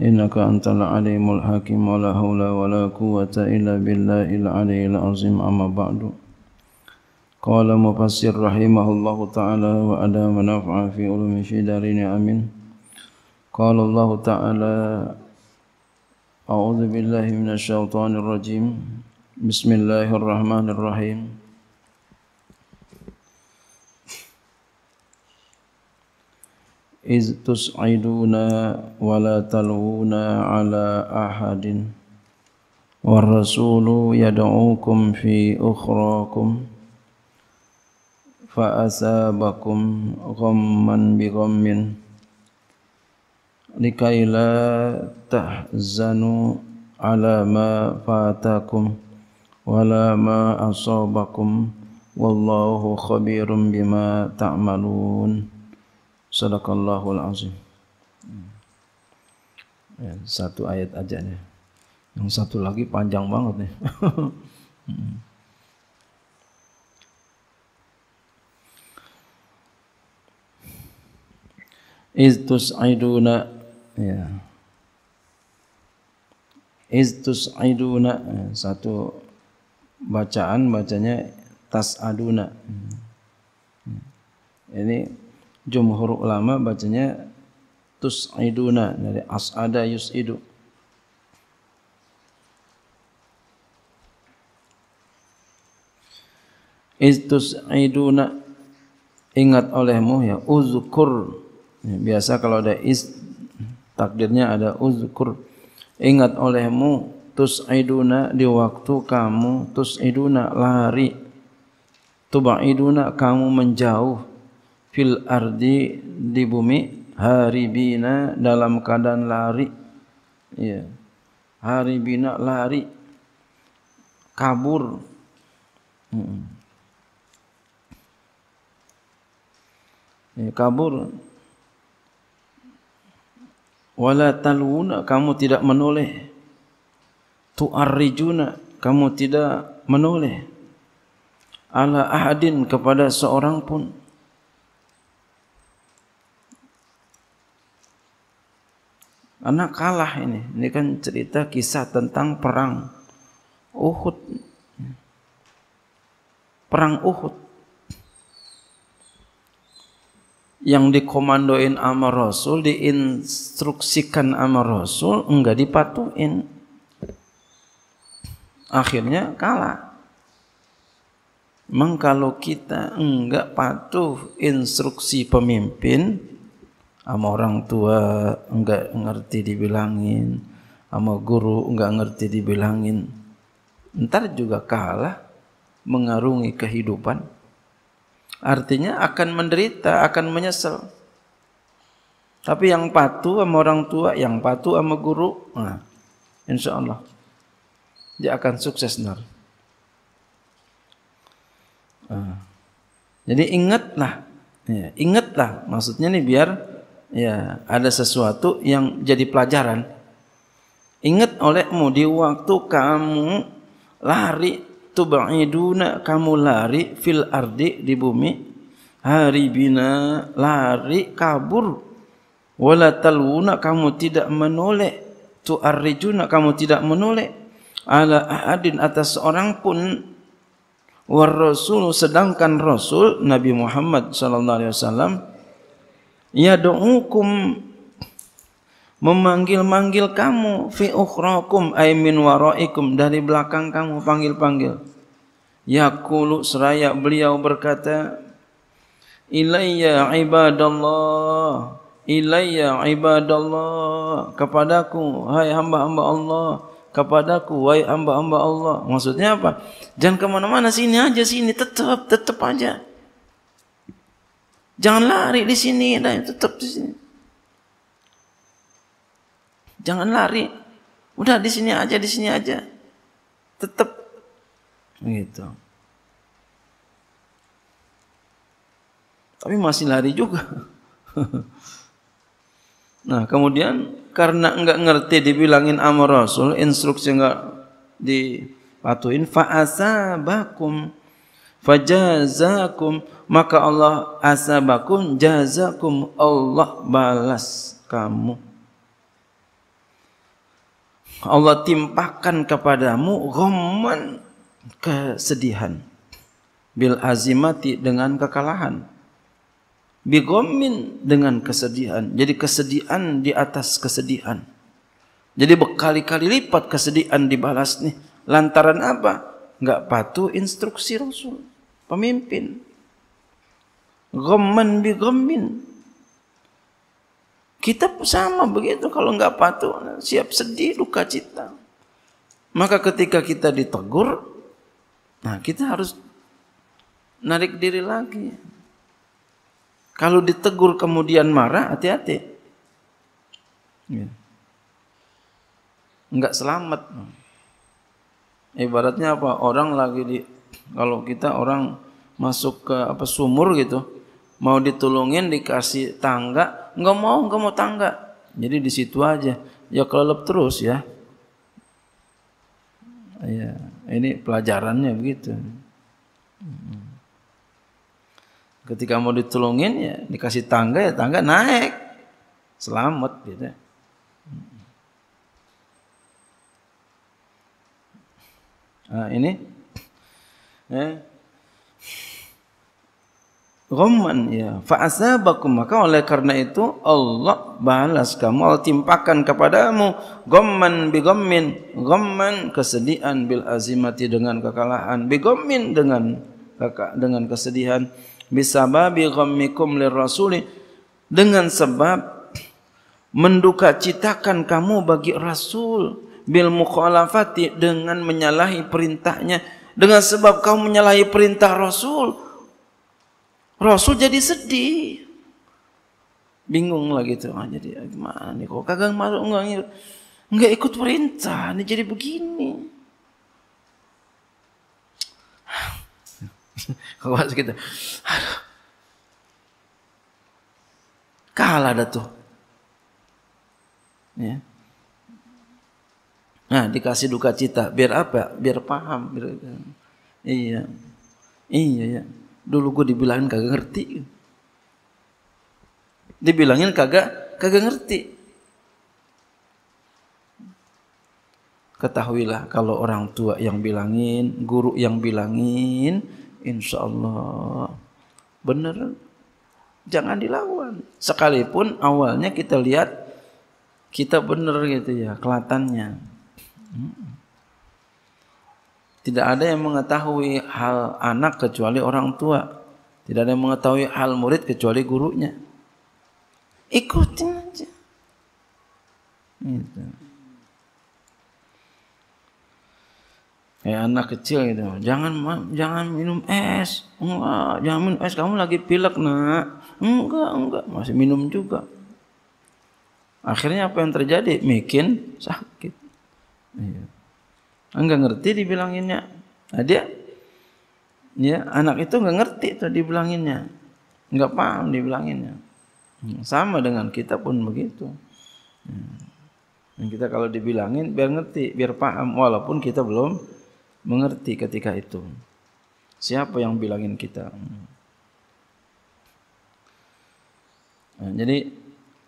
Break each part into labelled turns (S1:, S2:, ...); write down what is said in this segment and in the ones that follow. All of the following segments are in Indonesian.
S1: إنك أنت العليم الحكيم ولا حول ولا قوة إلا بالله العلي العظيم أما بعد قال مفسر رحمه الله تعالى وأدام نفع في علوم الشدارين آمين قال الله تعالى أعوذ بالله من الشيطان الرجيم بسم الله الرحمن الرحيم إذ تسعدون ولا تلوون على أحد والرسول يدعوكم في أخراكم فأسابكم غما بغم لكي لا تحزنوا على ما فاتكم ولا ما أصابكم والله خبير بما تعملون Sadaqallahu al-azim. Ya, satu ayat aja nih. Yang satu lagi panjang banget nih. Iz tus'iduna ya. Iz tus'iduna ya, satu bacaan bacanya tas'aduna. Hmm. Hmm. Ini jumhur ulama bacanya tus'iduna dari as'ada yus'idu iduna ingat olehmu ya uzkur ya, biasa kalau ada is takdirnya ada uzkur ingat olehmu tus'iduna di waktu kamu tus'iduna lari tuba tubaiduna kamu menjauh fil ardi di bumi haribina dalam keadaan lari ya haribina lari kabur hmm. ya, kabur wala talwuna kamu tidak menoleh tuarrijuna kamu tidak menoleh ala ahadin kepada seorang pun Karena kalah ini. Ini kan cerita kisah tentang perang Uhud. Perang Uhud. Yang dikomandoin sama Rasul, diinstruksikan sama Rasul, enggak dipatuin. Akhirnya kalah. Memang kalau kita enggak patuh instruksi pemimpin, sama orang tua enggak ngerti dibilangin sama guru enggak ngerti dibilangin ntar juga kalah mengarungi kehidupan artinya akan menderita akan menyesal tapi yang patuh sama orang tua yang patuh sama guru nah, insya Allah dia akan sukses nar nah, jadi ingatlah ya, ingatlah maksudnya nih biar ya ada sesuatu yang jadi pelajaran ingat olehmu di waktu kamu lari tubaiduna kamu lari fil ardi di bumi hari bina lari kabur wala taluna kamu tidak menoleh tu arrijuna kamu tidak menoleh ala adin atas seorang pun war rasul sedangkan rasul nabi Muhammad sallallahu alaihi wasallam ya do'ukum memanggil-manggil kamu fi ukhrakum ay min waraikum dari belakang kamu panggil-panggil yaqulu seraya beliau berkata ilayya ibadallah ilayya ibadallah kepadaku hai hamba-hamba Allah kepadaku wahai hamba-hamba Allah maksudnya apa jangan kemana mana sini aja sini tetap tetap aja Jangan lari di sini, dan tetap di sini. Jangan lari. Udah di sini aja, di sini aja. Tetap gitu. Tapi masih lari juga. nah, kemudian karena enggak ngerti dibilangin amar Rasul, instruksi enggak dipatuhin fa'asabakum fajazakum maka Allah asabakum jazakum Allah balas kamu Allah timpakan kepadamu ghamman kesedihan bil azimati dengan kekalahan bigomin dengan kesedihan jadi kesedihan di atas kesedihan jadi berkali-kali lipat kesedihan dibalas nih lantaran apa enggak patuh instruksi Rasul pemimpin. gemen bi gemin, Kita sama begitu kalau nggak patuh, siap sedih, luka cita. Maka ketika kita ditegur, nah kita harus narik diri lagi. Kalau ditegur kemudian marah, hati-hati. Enggak ya. selamat. Ibaratnya apa? Orang lagi di kalau kita orang masuk ke apa sumur gitu mau ditolongin dikasih tangga nggak mau nggak mau tangga jadi di situ aja ya kelelep terus ya ya ini pelajarannya begitu ketika mau ditolongin ya dikasih tangga ya tangga naik selamat gitu nah, ini eh, Ghamman ya fa baku maka oleh karena itu Allah balas kamu Allah timpakan kepadamu goman bi goman kesedihan bil azimati dengan kekalahan bi dengan dengan kesedihan bisababi ghammikum lir rasuli dengan sebab menduka citakan kamu bagi rasul bil mukhalafati dengan menyalahi perintahnya dengan sebab kamu menyalahi perintah rasul Rasul jadi sedih. Bingung lah gitu. Nah, jadi ah, gimana nih kok kagak masuk enggak, enggak ikut perintah. Ini jadi begini. Kok masuk kita. Gitu? Aduh. Kalah dah tuh. Ya. Nah, dikasih duka cita. Biar apa? Biar paham. Biar, iya. Iya, ya. Dulu gue dibilangin kagak ngerti. Dibilangin kagak kagak ngerti. Ketahuilah kalau orang tua yang bilangin, guru yang bilangin, insya Allah bener. Jangan dilawan. Sekalipun awalnya kita lihat kita bener gitu ya kelatannya. Hmm. Tidak ada yang mengetahui hal anak kecuali orang tua. Tidak ada yang mengetahui hal murid kecuali gurunya. Ikutin aja. Gitu. Kayak anak kecil gitu. Jangan jangan minum es. Enggak, jangan minum es. Kamu lagi pilek, Nak. Enggak, enggak. Masih minum juga. Akhirnya apa yang terjadi? Mungkin sakit. Iya. Enggak ngerti dibilanginnya. Nah, dia ya anak itu enggak ngerti tuh dibilanginnya. Enggak paham dibilanginnya. Hmm, sama dengan kita pun begitu. Hmm, dan kita kalau dibilangin biar ngerti, biar paham walaupun kita belum mengerti ketika itu. Siapa yang bilangin kita? Hmm. Nah, jadi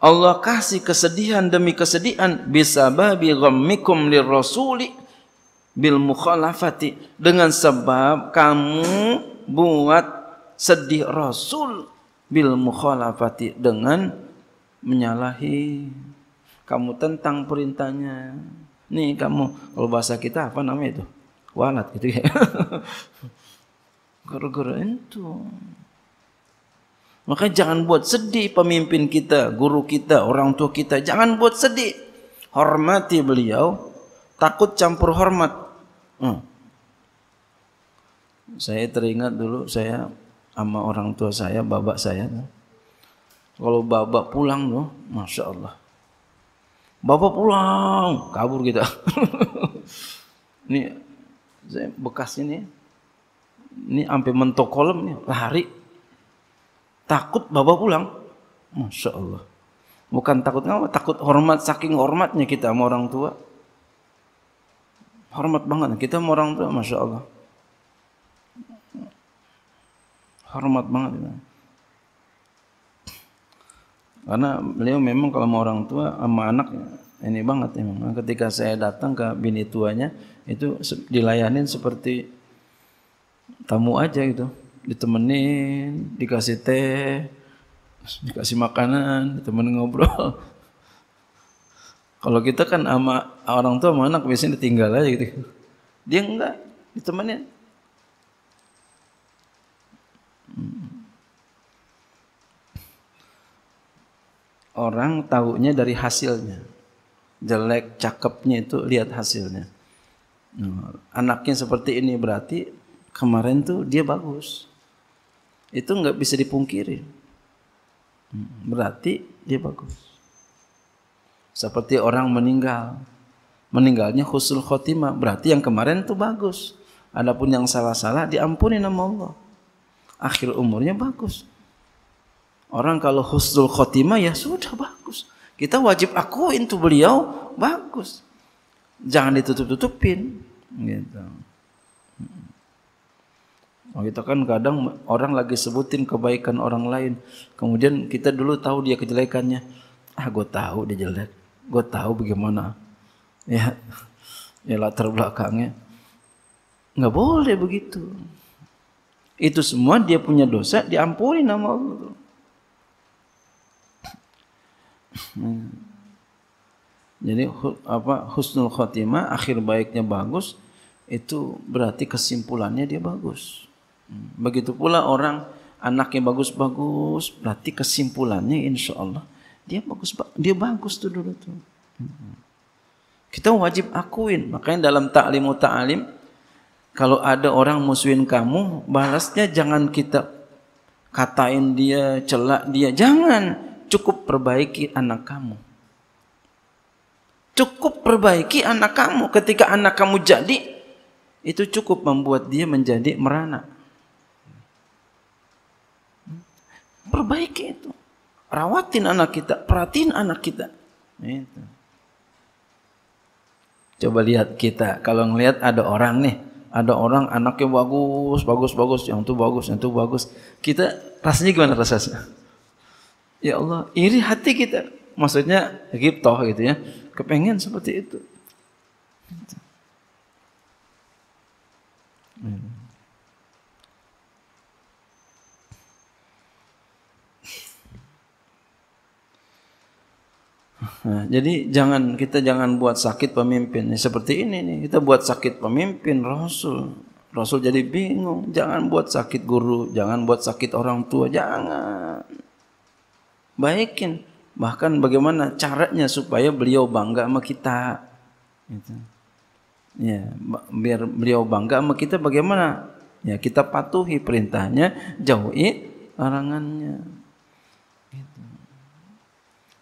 S1: Allah kasih kesedihan demi kesedihan bisa babi ghammikum lirrasuli bil mukhalafati dengan sebab kamu buat sedih Rasul bil mukhalafati dengan menyalahi kamu tentang perintahnya nih kamu kalau bahasa kita apa namanya itu walat gitu ya gara-gara itu maka jangan buat sedih pemimpin kita, guru kita, orang tua kita. Jangan buat sedih. Hormati beliau. Takut campur hormat. Hmm. Saya teringat dulu saya sama orang tua saya, babak saya. Kalau babak pulang tuh, masya Allah. Bapak pulang, kabur kita. ini saya bekas ini, ini sampai mentok kolom nih, lari. Takut bapak pulang, masya Allah. Bukan takut ngapa, takut hormat, saking hormatnya kita sama orang tua hormat banget kita sama orang tua masya Allah hormat banget ya. karena beliau memang kalau mau orang tua sama anak ini banget emang ya. ketika saya datang ke bini tuanya itu dilayanin seperti tamu aja gitu ditemenin dikasih teh dikasih makanan ditemenin ngobrol kalau kita kan sama orang tua sama anak biasanya ditinggal aja gitu. Dia enggak, ditemenin. Orang tahunya dari hasilnya. Jelek, cakepnya itu lihat hasilnya. Nah, anaknya seperti ini berarti kemarin tuh dia bagus. Itu nggak bisa dipungkiri. Hmm, berarti dia bagus. Seperti orang meninggal. Meninggalnya khusul khotimah. Berarti yang kemarin itu bagus. Adapun yang salah-salah diampuni nama Allah. Akhir umurnya bagus. Orang kalau khusul khotimah ya sudah bagus. Kita wajib akuin tuh beliau bagus. Jangan ditutup-tutupin. Gitu. Oh, kita kan kadang orang lagi sebutin kebaikan orang lain. Kemudian kita dulu tahu dia kejelekannya. Ah, gue tahu dia jelek gue tahu bagaimana ya ya latar belakangnya nggak boleh begitu itu semua dia punya dosa diampuni nama Allah hmm. jadi apa husnul khotimah akhir baiknya bagus itu berarti kesimpulannya dia bagus begitu pula orang anaknya bagus-bagus berarti kesimpulannya insya Allah dia bagus, dia bagus tuh dulu tuh. Kita wajib akuin. Makanya dalam taklimu ta'alim, kalau ada orang musuhin kamu, balasnya jangan kita katain dia, celak dia. Jangan. Cukup perbaiki anak kamu. Cukup perbaiki anak kamu. Ketika anak kamu jadi, itu cukup membuat dia menjadi merana. Perbaiki itu rawatin anak kita, perhatiin anak kita. Itu. Coba lihat kita, kalau ngelihat ada orang nih, ada orang anaknya bagus, bagus, bagus, yang itu bagus, yang itu bagus. Kita rasanya gimana rasanya? Ya Allah, iri hati kita. Maksudnya giptoh gitu ya. Kepengen seperti itu. Gitu. Hmm. Nah, jadi jangan kita jangan buat sakit pemimpin ya, seperti ini nih. Kita buat sakit pemimpin Rasul. Rasul jadi bingung. Jangan buat sakit guru, jangan buat sakit orang tua, jangan. Baikin. Bahkan bagaimana caranya supaya beliau bangga sama kita. Gitu. Ya, biar beliau bangga sama kita bagaimana? Ya, kita patuhi perintahnya, jauhi larangannya. Gitu.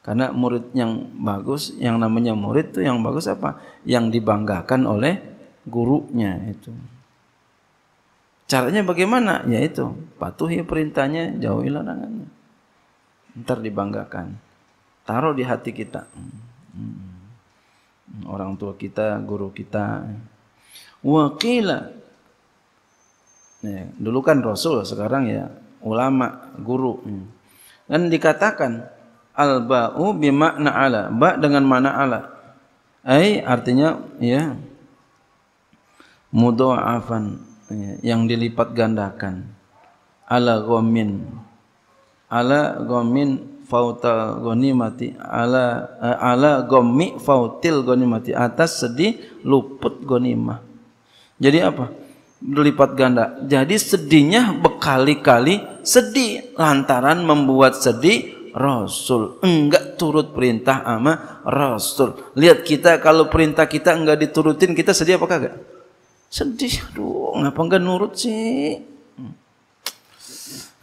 S1: Karena murid yang bagus, yang namanya murid itu yang bagus apa? Yang dibanggakan oleh gurunya itu. Caranya bagaimana? Ya itu, patuhi perintahnya, jauhi larangannya. Ntar dibanggakan. Taruh di hati kita. Orang tua kita, guru kita. Wakila. Ya, dulu kan Rasul, sekarang ya ulama, guru. Dan dikatakan, al ba'u bi ala ba dengan mana ala ai artinya ya mudha'afan ya, yang dilipat gandakan ala ghamin ala ghamin fautal ghanimati ala uh, ala ghammi fautil ghanimati atas sedih luput ghanimah jadi apa Dilipat ganda jadi sedihnya berkali-kali sedih lantaran membuat sedih Rasul. Enggak turut perintah ama Rasul. Lihat kita kalau perintah kita enggak diturutin, kita sedih apa kagak? Sedih. Aduh, ngapa enggak nurut sih?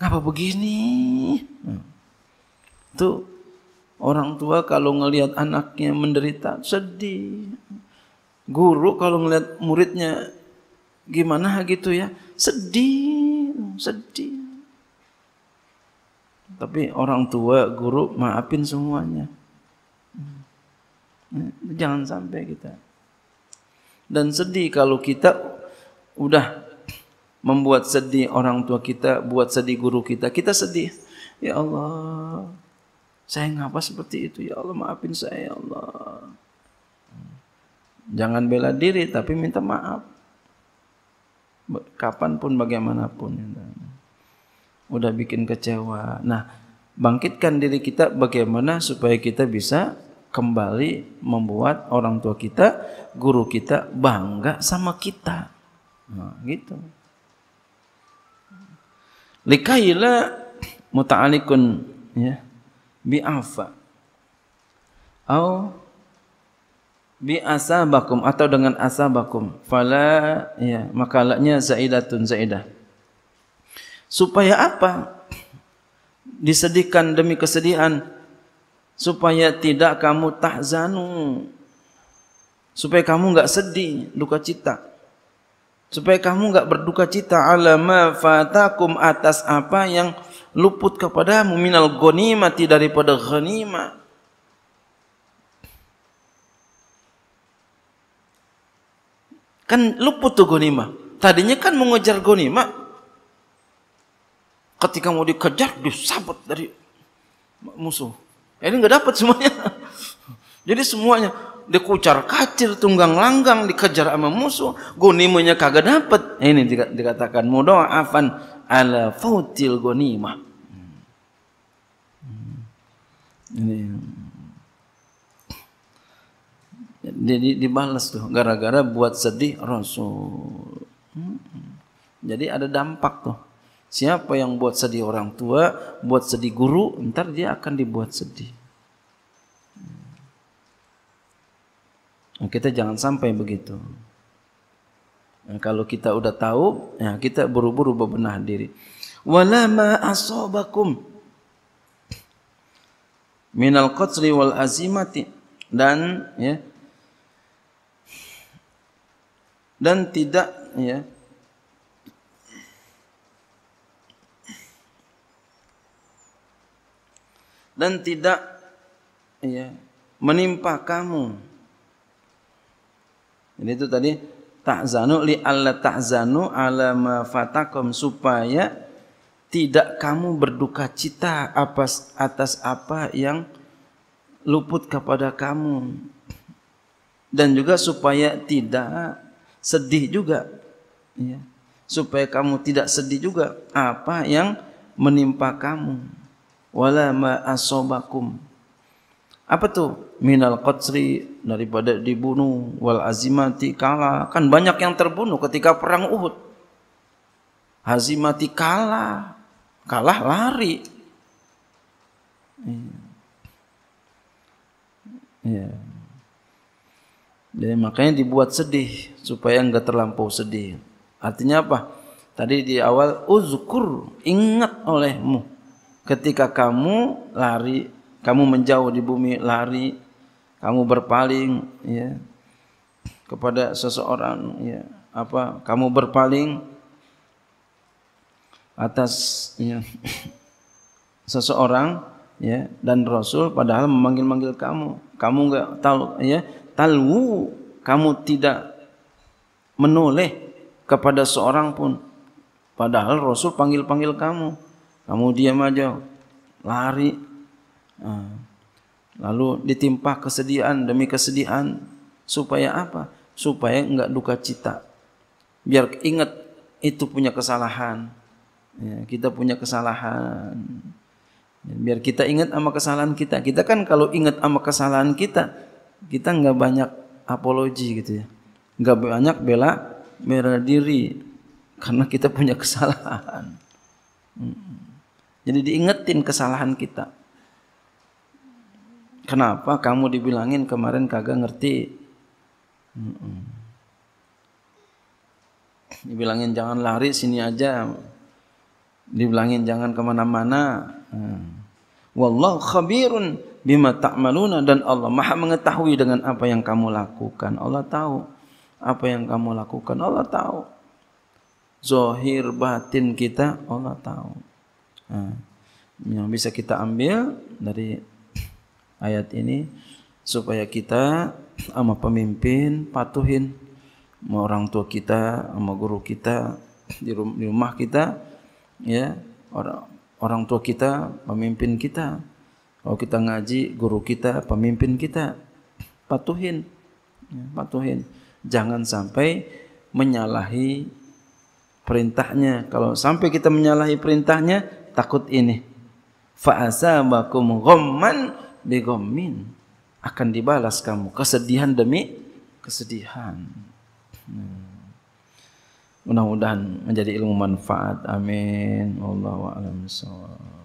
S1: Ngapa begini? Tuh orang tua kalau ngelihat anaknya menderita sedih. Guru kalau ngelihat muridnya gimana gitu ya, sedih, sedih. Tapi orang tua, guru, maafin semuanya. Hmm. Nah, jangan sampai kita. Dan sedih kalau kita udah membuat sedih orang tua kita, buat sedih guru kita. Kita sedih. Ya Allah, saya ngapa seperti itu? Ya Allah, maafin saya, ya Allah. Jangan bela diri, tapi minta maaf. Kapanpun, bagaimanapun. Ya udah bikin kecewa. Nah, bangkitkan diri kita bagaimana supaya kita bisa kembali membuat orang tua kita, guru kita bangga sama kita. Nah, gitu. Likaila muta'alikun ya bi'afa au bi asabakum atau dengan asabakum fala ya makalanya zaidatun zaidah Supaya apa? Disedihkan demi kesedihan. Supaya tidak kamu tahzanu. Supaya kamu enggak sedih, duka cita. Supaya kamu enggak berduka cita ala fatakum atas apa yang luput kepadamu minal ghanimati daripada ghanimah. Kan luput tuh ghanimah. Tadinya kan mengejar ghanimah, ketika mau dikejar disabet dari musuh. Ini nggak dapat semuanya. Jadi semuanya dikucar kacir tunggang langgang dikejar sama musuh gonimanya kagak dapat ini dikatakan mudoafan ala fautil gonimah hmm. ini jadi dibalas tuh gara-gara buat sedih rasul hmm. jadi ada dampak tuh Siapa yang buat sedih orang tua, buat sedih guru, ntar dia akan dibuat sedih. Hmm. Kita jangan sampai begitu. Kalau kita sudah tahu, ya kita buru-buru berbenah diri. Walama asobakum min al qatri wal azimati dan ya dan tidak ya dan tidak ya, menimpa kamu. Jadi itu tadi ta'zanu li Allah ta'zanu ala ma fatakum supaya tidak kamu berduka cita atas atas apa yang luput kepada kamu dan juga supaya tidak sedih juga ya supaya kamu tidak sedih juga apa yang menimpa kamu wala ma asobakum. Apa tu? Minal qatsri daripada dibunuh wal azimati kalah. Kan banyak yang terbunuh ketika perang Uhud. Azimati kalah. Kalah lari. Ya. Jadi makanya dibuat sedih supaya enggak terlampau sedih. Artinya apa? Tadi di awal uzkur ingat olehmu ketika kamu lari, kamu menjauh di bumi lari, kamu berpaling ya kepada seseorang ya apa kamu berpaling atas ya, seseorang ya dan Rasul padahal memanggil-manggil kamu kamu enggak tahu ya talwu kamu tidak menoleh kepada seorang pun padahal Rasul panggil-panggil kamu kamu diam aja, lari. Ah. Lalu ditimpa kesedihan demi kesedihan. Supaya apa? Supaya enggak duka cita. Biar ingat itu punya kesalahan. Ya, kita punya kesalahan. Biar kita ingat sama kesalahan kita. Kita kan kalau ingat sama kesalahan kita, kita nggak banyak apologi gitu ya. Nggak banyak bela merah diri. Karena kita punya kesalahan. Hmm. Jadi diingetin kesalahan kita. Kenapa kamu dibilangin kemarin kagak ngerti? Dibilangin jangan lari sini aja. Dibilangin jangan kemana-mana. Mm. Wallahu khabirun bima ta'maluna dan Allah maha mengetahui dengan apa yang kamu lakukan. Allah tahu apa yang kamu lakukan. Allah tahu. Zohir batin kita Allah tahu. Hmm. yang bisa kita ambil dari ayat ini supaya kita sama pemimpin patuhin sama orang tua kita, sama guru kita di rumah kita ya orang orang tua kita, pemimpin kita. Kalau kita ngaji, guru kita, pemimpin kita, patuhin, ya, patuhin. Jangan sampai menyalahi perintahnya. Kalau sampai kita menyalahi perintahnya, takut ini. Fa'asabakum ghamman bi ghammin. Akan dibalas kamu kesedihan demi kesedihan. Hmm. Mudah-mudahan menjadi ilmu manfaat. Amin. Wallahu a'lam bissawab.